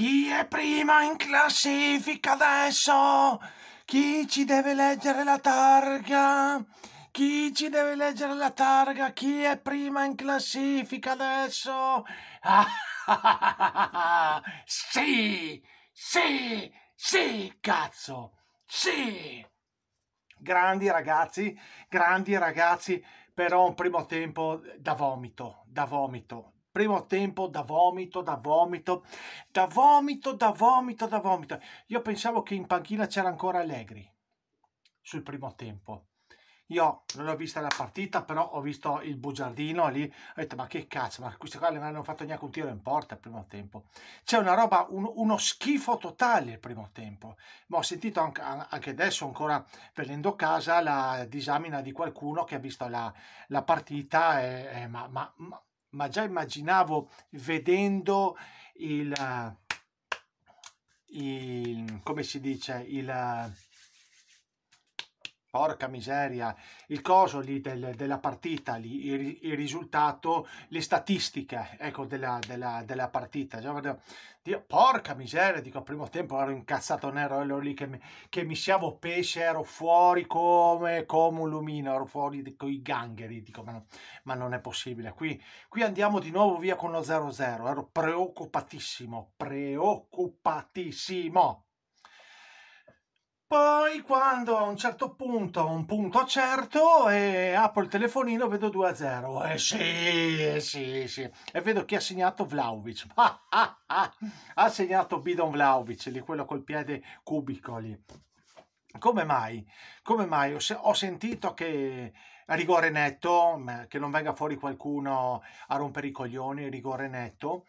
Chi è prima in classifica adesso? Chi ci deve leggere la targa? Chi ci deve leggere la targa? Chi è prima in classifica adesso? Ah, ah, ah, sì! Sì! Sì, cazzo! Sì! Grandi ragazzi, grandi ragazzi, però un primo tempo da vomito, da vomito, primo tempo da vomito, da vomito, da vomito, da vomito, da vomito. Io pensavo che in panchina c'era ancora Allegri sul primo tempo. Io non ho vista la partita, però ho visto il bugiardino lì. Ho detto, ma che cazzo, ma questi qua non hanno fatto neanche un tiro in porta al primo tempo. C'è una roba, un, uno schifo totale il primo tempo. Ma ho sentito anche, anche adesso, ancora venendo a casa, la disamina di qualcuno che ha visto la, la partita. E, e, ma, ma, ma ma già immaginavo vedendo il, il come si dice il Porca miseria, il coso lì del, della partita, lì, il, il, risultato, le statistiche ecco, della, della, della partita. Già, Dio, porca miseria, dico, al primo tempo ero incazzato nero, ero lì che mi, che mi siavo pesce, ero fuori come, come un lumino, ero fuori con i gangheri, dico, ma, no, ma, non è possibile. Qui, qui andiamo di nuovo via con lo 0-0, ero preoccupatissimo, preoccupatissimo. Poi quando a un certo punto, a un punto certo, e apro il telefonino vedo 2 a 0. Eh sì, sì, sì. E vedo chi ha segnato Vlaovic. Ha segnato Bidon Vlaovic, lì quello col piede cubico lì. Come mai? Come mai? Ho, ho sentito che rigore netto, che non venga fuori qualcuno a rompere i coglioni, rigore netto.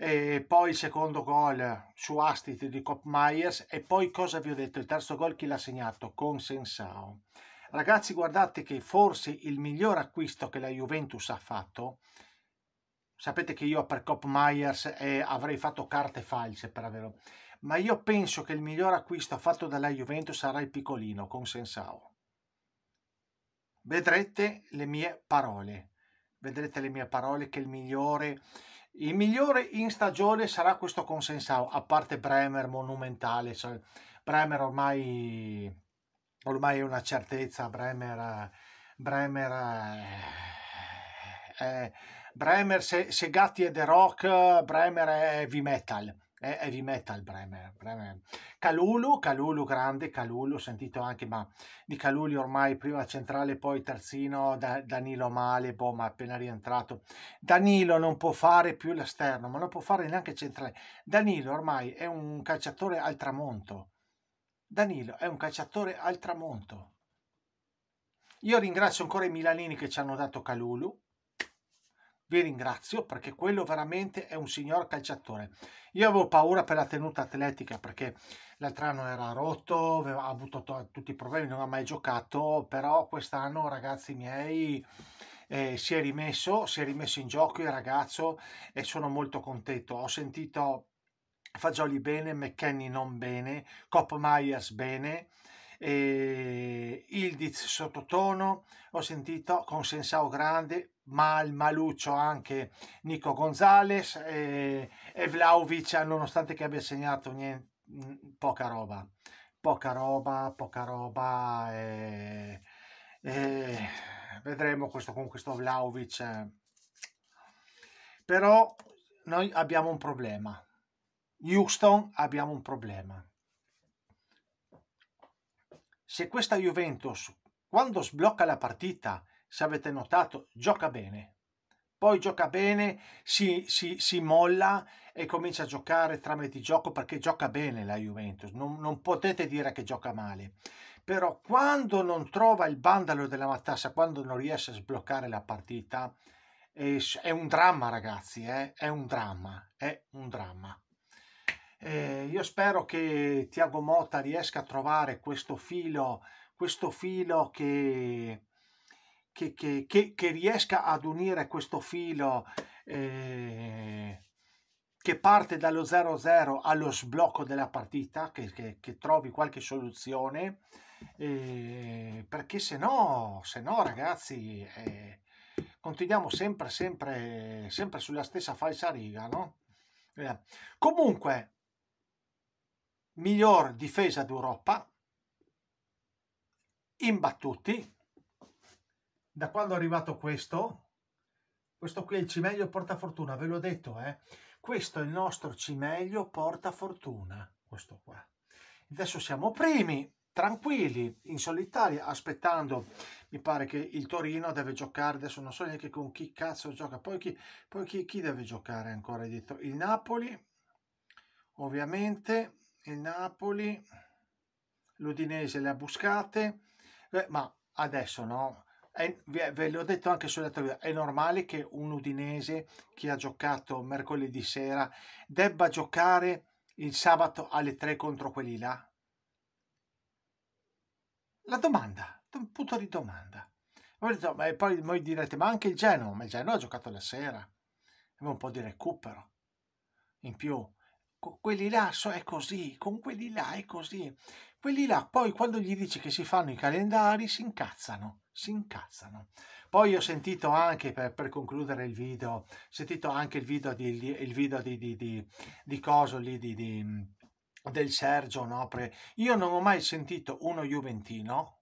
E poi il secondo gol su Astit di Cop Myers e poi cosa vi ho detto? Il terzo gol chi l'ha segnato? Con Sensao. Ragazzi guardate che forse il miglior acquisto che la Juventus ha fatto sapete che io per Cop Myers eh, avrei fatto carte false per averlo, ma io penso che il miglior acquisto fatto dalla Juventus sarà il piccolino con Sensao. Vedrete le mie parole, vedrete le mie parole che il migliore il migliore in stagione sarà questo Consensao, a parte Bremer monumentale. Cioè Bremer ormai, ormai è una certezza, Bremer... Bremer eh, eh Bremer, se, se, Gatti è The Rock, Bremer è v metal è heavy metal Bremer, Bremer. Calulu, Calulu grande, Calulu, ho sentito anche, ma di Caluli ormai prima centrale, poi terzino, da, Danilo male, boh, ma appena rientrato. Danilo non può fare più l'esterno, ma non può fare neanche centrale. Danilo ormai è un calciatore al tramonto. Danilo è un calciatore al tramonto. Io ringrazio ancora i milanini che ci hanno dato Calulu, vi ringrazio perché quello veramente è un signor calciatore. Io avevo paura per la tenuta atletica perché l'altro anno era rotto, aveva avuto tutti i problemi, non ha mai giocato, però quest'anno ragazzi miei eh, si è rimesso, si è rimesso in gioco il ragazzo e sono molto contento. Ho sentito Fagioli bene, McKenny non bene, Cop Myers bene. Eh, Ildiz sottotono, ho sentito Consensao grande, mal maluccio anche Nico Gonzalez eh, e, e Vlaovic nonostante che abbia segnato niente, poca roba poca roba poca roba e, eh, e eh, vedremo questo, con questo Vlaovic però noi abbiamo un problema Houston abbiamo un problema se questa Juventus quando sblocca la partita se avete notato, gioca bene. Poi gioca bene, si, si, si molla e comincia a giocare tramite gioco perché gioca bene la Juventus. Non, non potete dire che gioca male. Però quando non trova il bandalo della matassa, quando non riesce a sbloccare la partita, è un dramma ragazzi, eh? è un dramma, è un dramma. Eh, io spero che Tiago Motta riesca a trovare questo filo, questo filo che, che, che, che, che riesca ad unire questo filo eh, che parte dallo 0-0 allo sblocco della partita, che, trovi qualche soluzione, eh, perché se no, se no ragazzi, eh, continuiamo sempre, sempre, sempre sulla stessa falsa riga, no? Eh, comunque, miglior difesa d'Europa, imbattuti, da quando è arrivato questo questo qui è il cimelio porta fortuna ve l'ho detto eh questo è il nostro cimelio porta fortuna questo qua adesso siamo primi tranquilli in solitaria aspettando mi pare che il Torino deve giocare adesso non so neanche con chi cazzo gioca poi chi, poi chi, chi deve giocare ancora dietro il Napoli ovviamente il Napoli l'Udinese le ha buscate eh, ma adesso no è, ve, ve l'ho detto anche sulla teoria, è normale che un Udinese che ha giocato mercoledì sera debba giocare il sabato alle 3 contro quelli là? La domanda, un punto di domanda. E poi voi direte, ma anche il Genoa, ma il Genoa ha giocato la sera, aveva un po' di recupero. In più, con quelli là so, è così, con quelli là è così. Quelli là poi quando gli dici che si fanno i calendari si incazzano si incazzano. Poi ho sentito anche, per, per concludere il video, ho sentito anche il video di, il video di, di, di, di coso lì, di, di del Sergio Nopre. Io non ho mai sentito uno Juventino,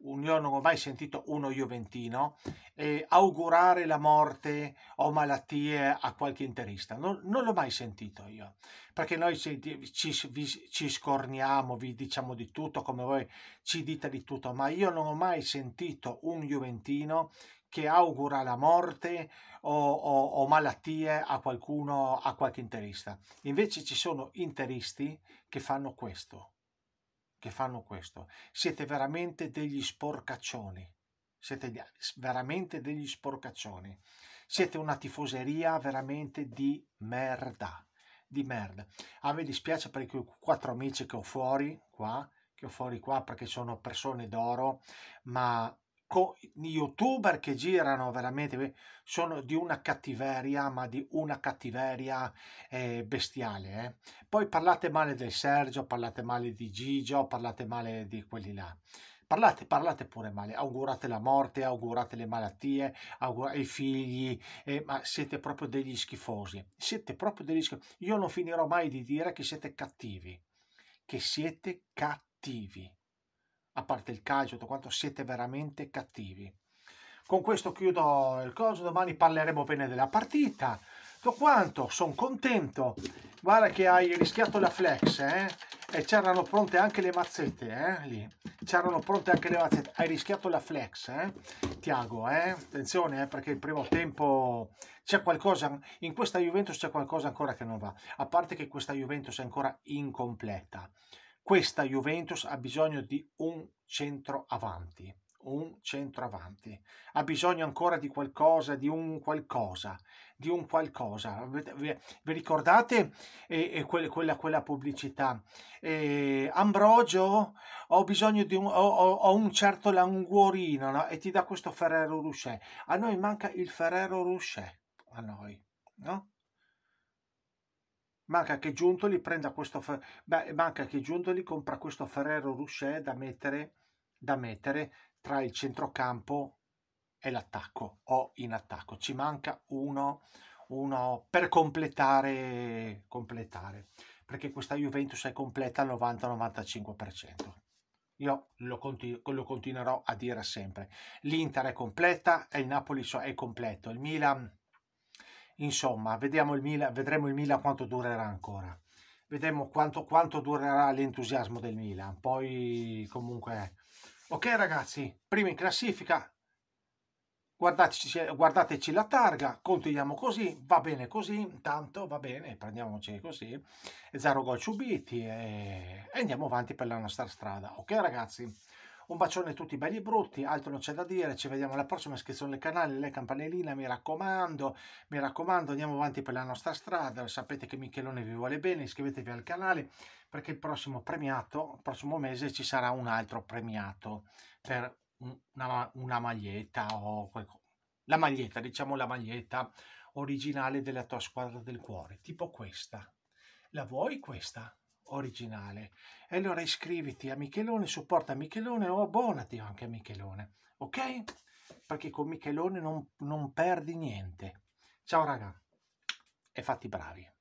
io non ho mai sentito uno Juventino eh, augurare la morte o malattie a qualche interista. Non, non l'ho mai sentito io, perché noi ci, ci, vi, ci, scorniamo, vi diciamo di tutto, come voi ci dite di tutto, ma io non ho mai sentito un Juventino che augura la morte o, o, o malattie a qualcuno, a qualche interista. Invece ci sono interisti che fanno questo che fanno questo. Siete veramente degli sporcaccioni. Siete veramente degli sporcaccioni. Siete una tifoseria veramente di merda. Di merda. A me dispiace per i quattro amici che ho fuori qua, che ho fuori qua perché sono persone d'oro, ma con youtuber che girano veramente sono di una cattiveria ma di una cattiveria eh, bestiale eh. poi parlate male del Sergio parlate male di Gigio parlate male di quelli là parlate parlate pure male augurate la morte augurate le malattie augurate i figli eh, ma siete proprio degli schifosi siete proprio degli schifosi io non finirò mai di dire che siete cattivi che siete cattivi a parte il calcio, tutto quanto, siete veramente cattivi. Con questo chiudo il coso, domani parleremo bene della partita, tutto quanto, sono contento. Guarda che hai rischiato la flex, eh? E c'erano pronte anche le mazzette, eh? Lì. C'erano pronte anche le mazzette. Hai rischiato la flex, eh? Tiago, eh? Attenzione, eh? Perché il primo tempo c'è qualcosa... In questa Juventus c'è qualcosa ancora che non va. A parte che questa Juventus è ancora incompleta questa Juventus ha bisogno di un centro avanti, un centro avanti, ha bisogno ancora di qualcosa, di un qualcosa, di un qualcosa. Vi ricordate eh, eh, quella, quella, quella, pubblicità? Eh, Ambrogio, ho bisogno di un, ho, ho un certo languorino no? e ti dà questo Ferrero Rocher. A noi manca il Ferrero Rocher, a noi, no? Manca che Giuntoli, prenda questo, beh, manca che Giuntoli compra questo Ferrero Rocher da mettere, da mettere tra il centrocampo e l'attacco o in attacco. Ci manca uno, uno per completare, completare perché questa Juventus è completa al 90-95%. Io lo, continu lo, continuerò a dire sempre. L'Inter è completa e il Napoli è completo. Il Milan Insomma, vediamo il Milan, vedremo il Milan quanto durerà ancora. Vedremo quanto, quanto durerà l'entusiasmo del Milan. Poi comunque... Ok ragazzi, prima in classifica, guardateci, guardateci la targa, continuiamo così, va bene così, intanto va bene, prendiamoci così, zero gol subiti e andiamo avanti per la nostra strada. Ok ragazzi? Un bacione a tutti belli e brutti, altro non c'è da dire, ci vediamo alla prossima, iscrizione al canale, le campanelline, mi raccomando, mi raccomando, andiamo avanti per la nostra strada, sapete che Michelone vi vuole bene, iscrivetevi al canale perché il prossimo premiato, il prossimo mese ci sarà un altro premiato per una, una maglietta o qualcosa. La maglietta, diciamo la maglietta originale della tua squadra del cuore, tipo questa. La vuoi questa? originale. E allora iscriviti a Michelone, supporta Michelone o oh, abbonati anche a Michelone, ok? Perché con Michelone non, non perdi niente. Ciao raga, e fatti bravi.